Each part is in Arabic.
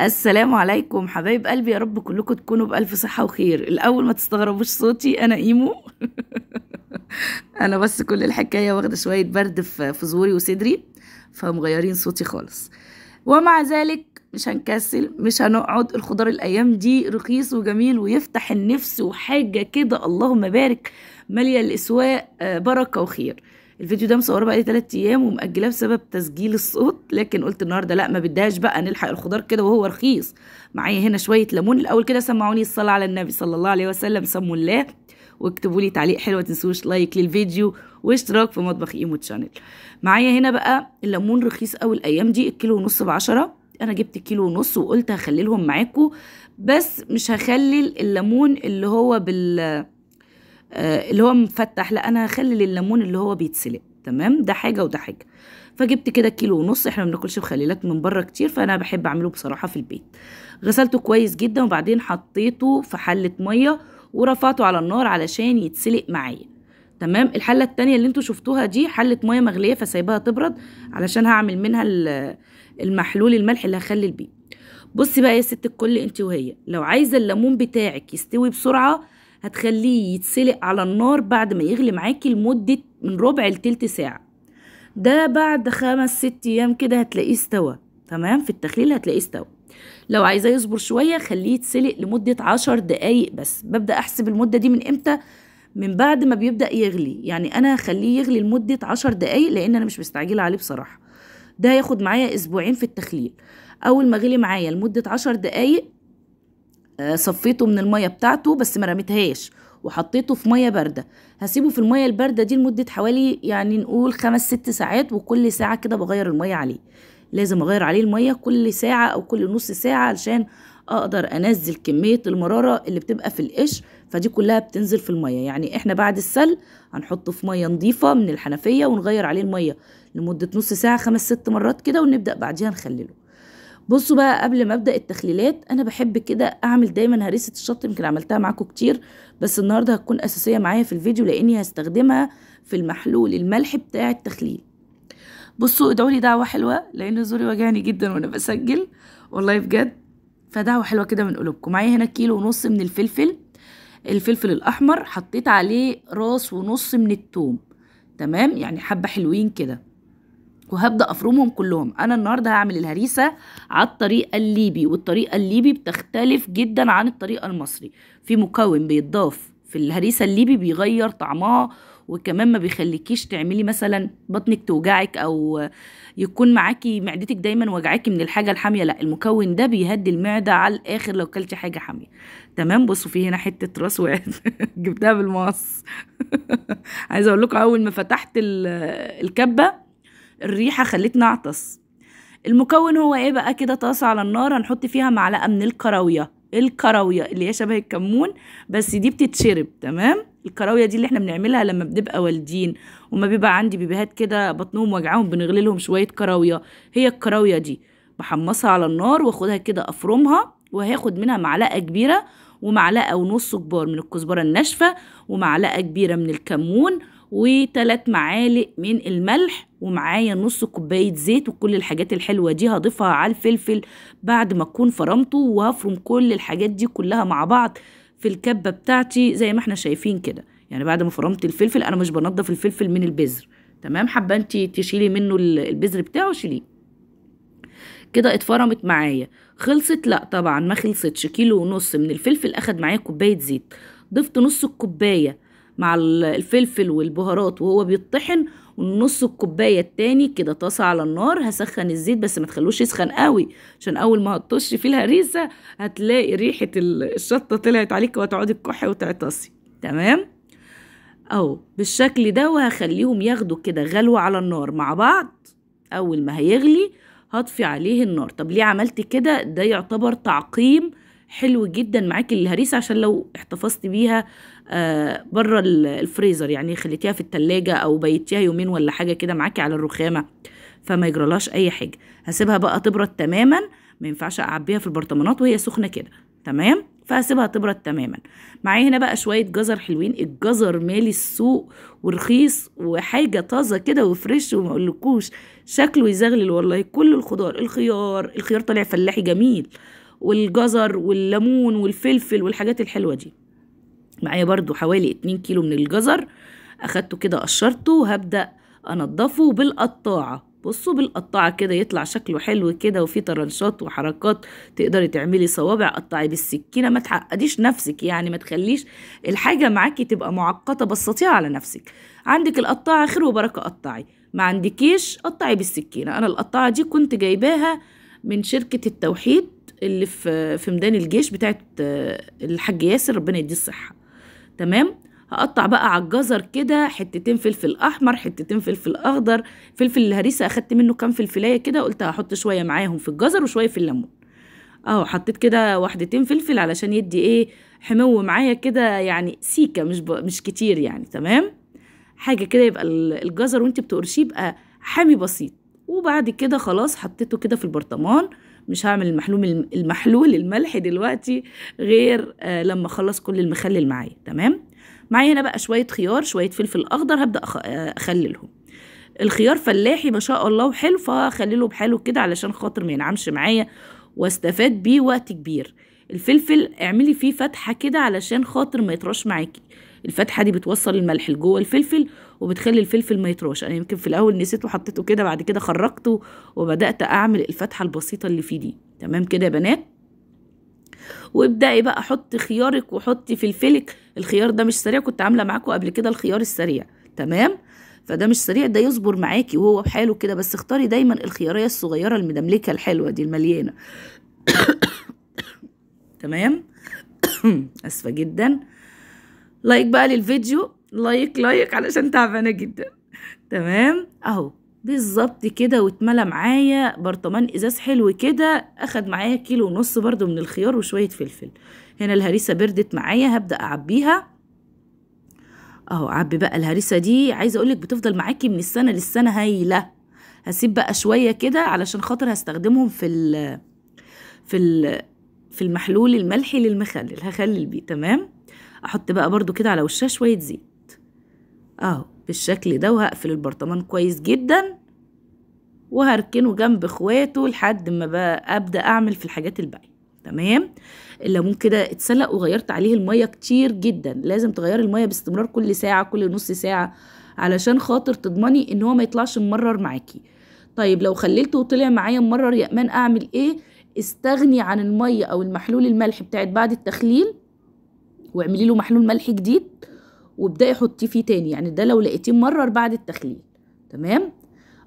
السلام عليكم حبايب قلبي يا رب كلكم تكونوا بألف صحة وخير الأول ما تستغربوش صوتي أنا إيمو أنا بس كل الحكاية واخدة شوية برد في زوري وصدري فمغيرين صوتي خالص ومع ذلك مش هنكسل مش هنقعد الخضار الأيام دي رخيص وجميل ويفتح النفس وحاجة كده اللهم بارك مالية الأسواق آه، بركة وخير الفيديو ده مصوره بقالي 3 ايام ومأجلاه بسبب تسجيل الصوت لكن قلت النهارده لا ما بدهاش بقى نلحق الخضار كده وهو رخيص معايا هنا شويه ليمون الاول كده سمعوني الصلاه على النبي صلى الله عليه وسلم سموا الله واكتبوا لي تعليق حلو ما تنسوش لايك للفيديو واشتراك في مطبخ ايمو تشانل معايا هنا بقى الليمون رخيص قوي الايام دي الكيلو ونص ب انا جبت كيلو ونص وقلت هخليلهم معاكم بس مش هخلي الليمون اللي هو بال آه، اللي هو مفتح لا انا هخلي الليمون اللي هو بيتسلق تمام ده حاجه وده حاجه فجبت كده كيلو ونص احنا ما بناكلش مخللات من بره كتير فانا بحب اعمله بصراحه في البيت غسلته كويس جدا وبعدين حطيته في حله ميه ورفعته على النار علشان يتسلق معايا تمام الحله التانية اللي انتوا شفتوها دي حله ميه مغليه فسايباها تبرد علشان هعمل منها المحلول الملح اللي هخلي بيه بصي بقى يا ست الكل انت وهي لو عايزه الليمون بتاعك يستوي بسرعه هتخليه يتسلق على النار بعد ما يغلي معاكي لمدة من ربع لتلت ساعة ده بعد خمس ست ايام كده هتلاقيه استوى تمام في التخليل هتلاقيه استوى لو عايزاه يصبر شوية خليه يتسلق لمدة عشر دقايق بس ببدأ أحسب المدة دي من إمتى من بعد ما بيبدأ يغلي يعني أنا هخليه يغلي لمدة عشر دقايق لأن أنا مش مستعجلة عليه بصراحة ده هياخد معايا أسبوعين في التخليل أول ما غلي معايا لمدة عشر دقايق آه، صفيته من المية بتاعته بس ما رميتهاش وحطيته في ميه بارده هسيبه في الميه البارده دي لمده حوالي يعني نقول خمس ست ساعات وكل ساعه كده بغير الميه عليه لازم اغير عليه الميه كل ساعه او كل نص ساعه علشان اقدر انزل كميه المراره اللي بتبقى في القش فدي كلها بتنزل في الميه يعني احنا بعد السل هنحطه في ميه نظيفه من الحنفيه ونغير عليه الميه لمده نص ساعه خمس ست مرات كده ونبدا بعديها نخلله بصوا بقى قبل ما ابدا التخليلات انا بحب كده اعمل دايما هريسه الشط يمكن عملتها معاكم كتير بس النهارده هتكون اساسيه معايا في الفيديو لاني هستخدمها في المحلول الملح بتاع التخليل بصوا ادعوا لي دعوه حلوه لان زوري وجعني جدا وانا بسجل والله بجد فدعوه حلوه كده من قلوبكم معايا هنا كيلو ونص من الفلفل الفلفل الاحمر حطيت عليه راس ونص من التوم تمام يعني حبه حلوين كده وهبدا افرمهم كلهم انا النهارده هعمل الهريسه على الطريقه الليبي والطريقه الليبي بتختلف جدا عن الطريقه المصري في مكون بيتضاف في الهريسه الليبي بيغير طعمها وكمان ما بيخليكيش تعملي مثلا بطنك توجعك او يكون معاكي معدتك دايما وجعاكي من الحاجه الحاميه لا المكون ده بيهدي المعده على الاخر لو كلتي حاجه حاميه تمام بصوا في هنا حته راس وقعت جبتها بالمقص عايزه اقول لكم اول ما فتحت الكبه الريحة خلتنا نعطس المكون هو إيه بقى كده طاسة على النار هنحط فيها معلقة من الكراوية الكراوية اللي هي شبه الكمون بس دي بتتشرب تمام الكراوية دي اللي احنا بنعملها لما بنبقى والدين وما بيبقى عندي بيبيهات كده بطنهم وجعهم بنغلي لهم شوية كراوية هي الكراوية دي بحمصها على النار واخدها كده افرمها وهاخد منها معلقة كبيرة ومعلقة ونص كبار من الكزبرة الناشفة ومعلقة كبيرة من الكمون وثلاث معالق من الملح ومعايا نص كوباية زيت وكل الحاجات الحلوة دي هضيفها على الفلفل بعد ما اكون فرمته وهفرم كل الحاجات دي كلها مع بعض في الكبة بتاعتي زي ما احنا شايفين كده يعني بعد ما فرمت الفلفل انا مش بنضف الفلفل من البذر تمام حابة انت تشيلي منه البذر بتاعه شيليه كده اتفرمت معايا خلصت لا طبعا ما خلصتش كيلو ونص من الفلفل اخد معايا كوبايه زيت ضفت نص الكوبايه مع الفلفل والبهارات وهو بيتطحن ونص الكوبايه التاني كده طاسه على النار هسخن الزيت بس ما تخلوش يسخن قوي عشان اول ما هتطش فيه الهريسه هتلاقي ريحه الشطه طلعت عليك وهتقعدي تكحي وتعطسي تمام اهو بالشكل ده وهخليهم ياخدوا كده غلوه على النار مع بعض اول ما هيغلي هطفي عليه النار طب ليه عملت كده ده يعتبر تعقيم حلو جدا معاكي الهريسة عشان لو احتفظت بيها آه، بره الفريزر يعني خليتيها في التلاجة أو بيتيها يومين ولا حاجة كده معاكي على الرخامة فما يجرالهاش أي حاجة هسيبها بقى تبرد تماما ما ينفعش أعبيها في البرطمانات وهي سخنة كده تمام فهسيبها تبرد تماما معايا هنا بقى شويه جزر حلوين الجزر مالي السوق ورخيص وحاجه طازه كده وفريش وما اقولكوش شكله يزغلل والله كل الخضار الخيار الخيار طالع فلاحي جميل والجزر والليمون والفلفل والحاجات الحلوه دي معايا برضو حوالي 2 كيلو من الجزر اخدته كده قشرته وهبدأ انضفه بالقطاعه بصوا بالقطاعة كده يطلع شكله حلو كده وفيه طرنشات وحركات تقدري تعملي صوابع قطعي بالسكينة ما تعقديش نفسك يعني ما تخليش الحاجة معاكي تبقى معقدة بسطيها على نفسك عندك القطاعة خير وبركة قطعي ما عندكيش قطعي بالسكينة أنا القطاعة دي كنت جايباها من شركة التوحيد اللي في في ميدان الجيش بتاعت الحاج ياسر ربنا يديه الصحة تمام هقطع بقى على الجزر كده حتتين فلفل احمر حتتين فلفل اخضر فلفل الهريسه اخدت منه كام فلفلايه كده قلت هحط شويه معاهم في الجزر وشويه في الليمون اهو حطيت كده واحدتين فلفل علشان يدي ايه حمو معايا كده يعني سيكه مش ب... مش كتير يعني تمام حاجه كده يبقى الجزر وانت بتقرشيه يبقى حامي بسيط وبعد كده خلاص حطيته كده في البرطمان مش هعمل المحلوم المحلول الملح دلوقتي غير آه لما اخلص كل المخلل معايا تمام معايا هنا بقى شويه خيار شويه فلفل اخضر هبدا آه، اخللهم الخيار فلاحي ما شاء الله وحلو فخلله بحاله كده علشان خاطر ما ينعمش معايا واستفاد بيه وقت كبير الفلفل اعملي فيه فتحه كده علشان خاطر ما يطرش معاكي الفتحه دي بتوصل الملح لجوه الفلفل وبتخلي الفلفل ما يطراش انا يمكن في الاول نسيته وحطيته كده بعد كده خرجته وبدات اعمل الفتحه البسيطه اللي فيه دي تمام كده يا بنات وابدأي بقى حطي خيارك وحطي فلفلك الخيار ده مش سريع كنت عاملة معاكم قبل كده الخيار السريع تمام فده مش سريع ده يصبر معاكي وهو بحاله كده بس اختاري دايما الخيارية الصغيرة المدملكة الحلوة دي المليانة تمام أسفة جدا لايك بقى للفيديو لايك لايك علشان تعبانه جدا تمام اهو بالظبط كده واتملى معايا برطمان ازاز حلو كده اخد معايا كيلو ونص برضو من الخيار وشويه فلفل هنا الهريسه بردت معايا هبدا اعبيها اهو اعبي بقى الهريسه دي عايزه اقولك بتفضل معاكي من السنه للسنه هايله هسيب بقى شويه كده علشان خاطر هستخدمهم في ال في ال في المحلول الملحي للمخلل هخلل بيه تمام احط بقى برضو كده على وشها شويه زيت اهو بالشكل ده وهقفل البرطمان كويس جدا وهركنه جنب اخواته لحد ما بقى ابدا اعمل في الحاجات الباقيه تمام الليمون كده اتسلق وغيرت عليه الميه كتير جدا لازم تغيري الميه باستمرار كل ساعه كل نص ساعه علشان خاطر تضمني ان هو ما يطلعش ممرر معاكي طيب لو خليته وطلع معايا ممرر يا امان اعمل ايه استغني عن المية أو المحلول الملح بتاعت بعد التخليل واعملي له محلول ملح جديد وابدأي حطيه فيه تاني يعني ده لو لقيتيه مرر بعد التخليل تمام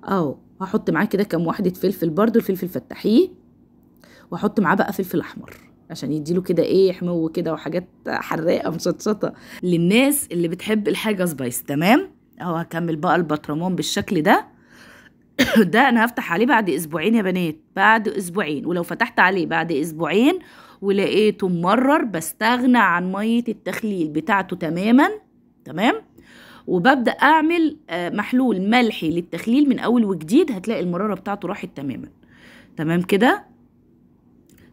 أهو هحط معاه كده كام واحدة فلفل برضو الفلفل فتحيه وأحط معاه بقى فلفل أحمر عشان يديله كده ايه حمو كده وحاجات حراقه مشطشطه للناس اللي بتحب الحاجه سبايس تمام اهو هكمل بقى البطرمان بالشكل ده ده انا هفتح عليه بعد اسبوعين يا بنات بعد اسبوعين ولو فتحت عليه بعد اسبوعين ولقيته مرر بستغنى عن ميه التخليل بتاعته تماما تمام وببدا اعمل آه، محلول ملحي للتخليل من اول وجديد هتلاقي المراره بتاعته راحت تماما تمام كده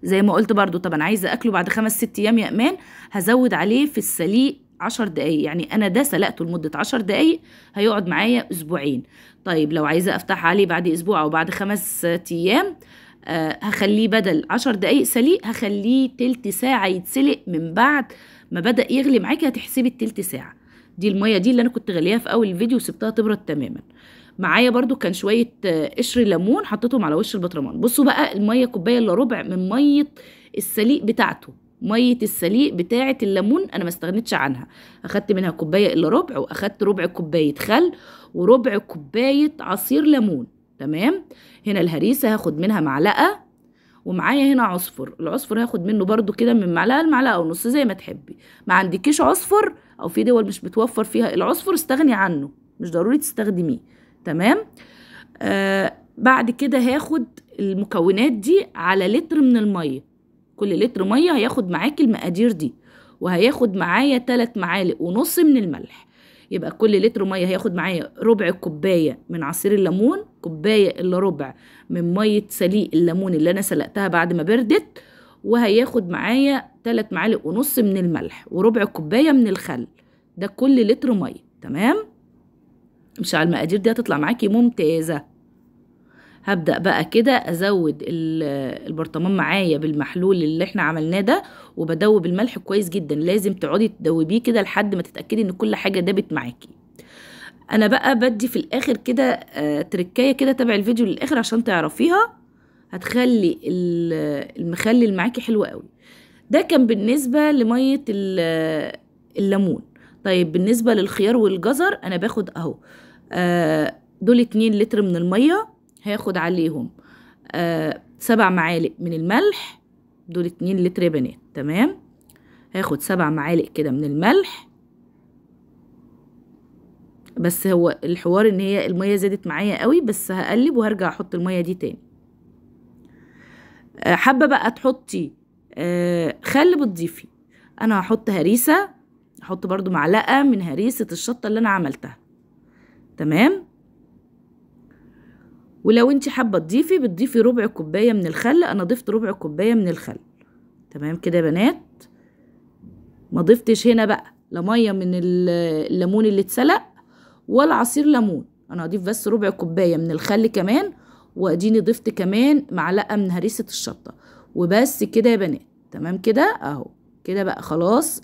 زي ما قلت برضو طب انا عايزه اكله بعد خمس ست ايام يا امان هزود عليه في السليق عشر دقايق يعني أنا ده سلقته لمدة عشر دقايق هيقعد معايا أسبوعين طيب لو عايزة أفتح عليه بعد أسبوع أو بعد خمس أيام آه هخليه بدل عشر دقايق سليق هخليه تلت ساعة يتسلق من بعد ما بدأ يغلي معاكي هتحسبي التلت ساعة دي المية دي اللي أنا كنت غليها في أول الفيديو وسبتها تبرد تماما معايا برده كان شوية آه، قشر ليمون حطيتهم على وش البطرمان بصوا بقى المية كوباية إلا ربع من مية السليق بتاعته ميه السليق بتاعه الليمون انا ما استغنيتش عنها اخدت منها كوبايه الا ربع واخدت ربع كوبايه خل وربع كوبايه عصير ليمون تمام هنا الهريسه هاخد منها معلقه ومعايا هنا عصفر العصفر هاخد منه برضو كده من معلقه لمعلقه ونص زي ما تحبي ما عندكيش عصفر او في دول مش بتوفر فيها العصفر استغني عنه مش ضروري تستخدميه تمام آه بعد كده هاخد المكونات دي على لتر من الميه كل لتر ميه هياخد معاكي المقادير دي وهياخد معايا تلات معالق ونص من الملح يبقى كل لتر ميه هياخد معايا ربع كوبايه من عصير الليمون كوبايه الا ربع من ميه سليق الليمون اللي انا سلقتها بعد ما بردت وهياخد معايا تلات معالق ونص من الملح وربع كوبايه من الخل ده كل لتر ميه تمام مش على المقادير دي هتطلع معاكي ممتازه هبدأ بقى كده أزود البرطمان معايا بالمحلول اللي احنا عملناه ده وبدوب الملح كويس جدا لازم تقعدي تدوبيه كده لحد ما تتأكدي ان كل حاجة دابت معاكي انا بقى بدي في الاخر كده آه، تركايه كده تابع الفيديو للاخر عشان تعرفيها هتخلي المخلي اللي معاكي حلو قوي ده كان بالنسبه لميه الليمون طيب بالنسبه للخيار والجزر انا باخد اهو آه، دول اتنين لتر من الميه هاخد عليهم آه سبع معالق من الملح دول اتنين لتر بنات تمام هاخد سبع معالق كده من الملح بس هو الحوار ان هي المية زادت معايا قوي بس هقلب وهرجع احط المية دي تاني آه حابة بقى تحطي آه خل بتضيفي انا هحط هريسة هحط برضو معلقة من هريسة الشطة اللي انا عملتها تمام ولو انت حابه تضيفي بتضيفي ربع كوبايه من الخل انا ضفت ربع كوبايه من الخل تمام كده يا بنات ما ضفتش هنا بقى لا ميه من الليمون اللي اتسلق ولا عصير ليمون انا هضيف بس ربع كوبايه من الخل كمان واديني ضفت كمان معلقه من هريسه الشطه وبس كده يا بنات تمام كده اهو كده بقى خلاص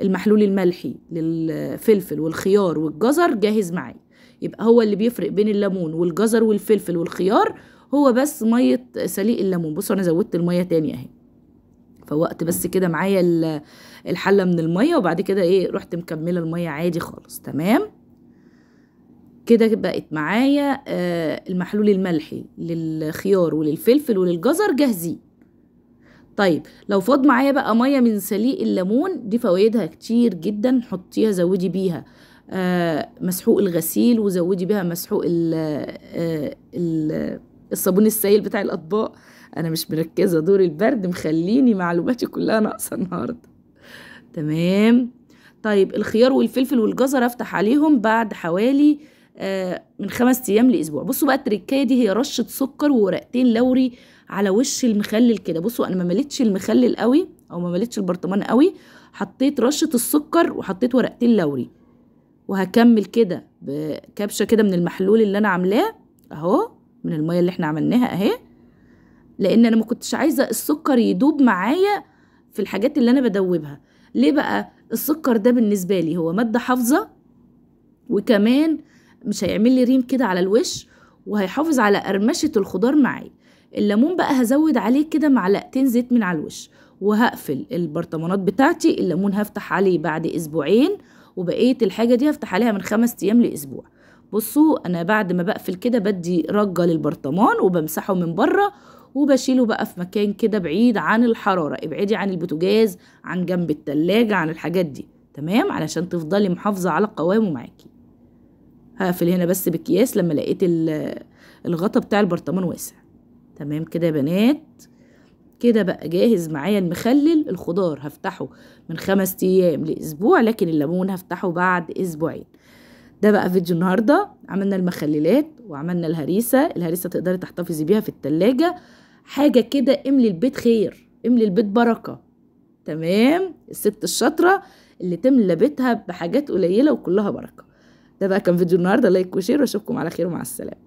المحلول الملحي للفلفل والخيار والجزر جاهز معايا يبقى هو اللي بيفرق بين الليمون والجزر والفلفل والخيار هو بس ميه سليق الليمون بصوا انا زودت الميه تاني اهي فوقت بس كده معايا الحله من الميه وبعد كده ايه رحت مكمله الميه عادي خالص تمام كده بقت معايا آه المحلول الملحي للخيار وللفلفل وللجزر جاهزين طيب لو فاض معايا بقى ميه من سليق الليمون دي فوائدها كتير جدا حطيها زودي بيها آه، مسحوق الغسيل وزودي بيها مسحوق آه، الصابون السائل بتاع الاطباق انا مش مركزه دور البرد مخليني معلوماتي كلها ناقصه النهارده تمام طيب الخيار والفلفل والجزر افتح عليهم بعد حوالي آه، من خمس ايام لاسبوع بصوا بقى التركايه دي هي رشه سكر وورقتين لوري على وش المخلل كده بصوا انا ما مليتش المخلل قوي او ما مليتش البرطمان قوي حطيت رشه السكر وحطيت ورقتين لوري وهكمل كده بكبشه كده من المحلول اللي انا عاملاه اهو من الميه اللي احنا عملناها اهي لان انا ما كنتش عايزه السكر يدوب معايا في الحاجات اللي انا بدوبها ليه بقى السكر ده بالنسبه لي هو ماده حافظه وكمان مش هيعمل لي ريم كده على الوش وهيحافظ على قرمشه الخضار معايا الليمون بقى هزود عليه كده معلقتين زيت من على الوش وهقفل البرطمانات بتاعتي الليمون هفتح عليه بعد اسبوعين وبقيه الحاجه دي هفتح عليها من خمس ايام لاسبوع بصوا انا بعد ما بقفل كده بدي رجه للبرطمان وبمسحه من بره وبشيله بقى في مكان كده بعيد عن الحراره ابعدي عن البوتاجاز عن جنب التلاجة عن الحاجات دي تمام علشان تفضلي محافظه على قوامه معاكي هقفل هنا بس باكياس لما لقيت الغطا بتاع البرطمان واسع تمام كده يا بنات كده بقى جاهز معايا المخلل الخضار هفتحه من خمس ايام لاسبوع لكن الليمون هفتحه بعد اسبوعين ده بقى فيديو النهارده عملنا المخللات وعملنا الهريسه الهريسه تقدري تحتفظي بيها في التلاجة حاجه كده املي البيت خير املي البيت بركه تمام الست الشاطره اللي تملى بيتها بحاجات قليله وكلها بركه ده بقى كان فيديو النهارده لايك وشير واشوفكم على خير ومع السلامه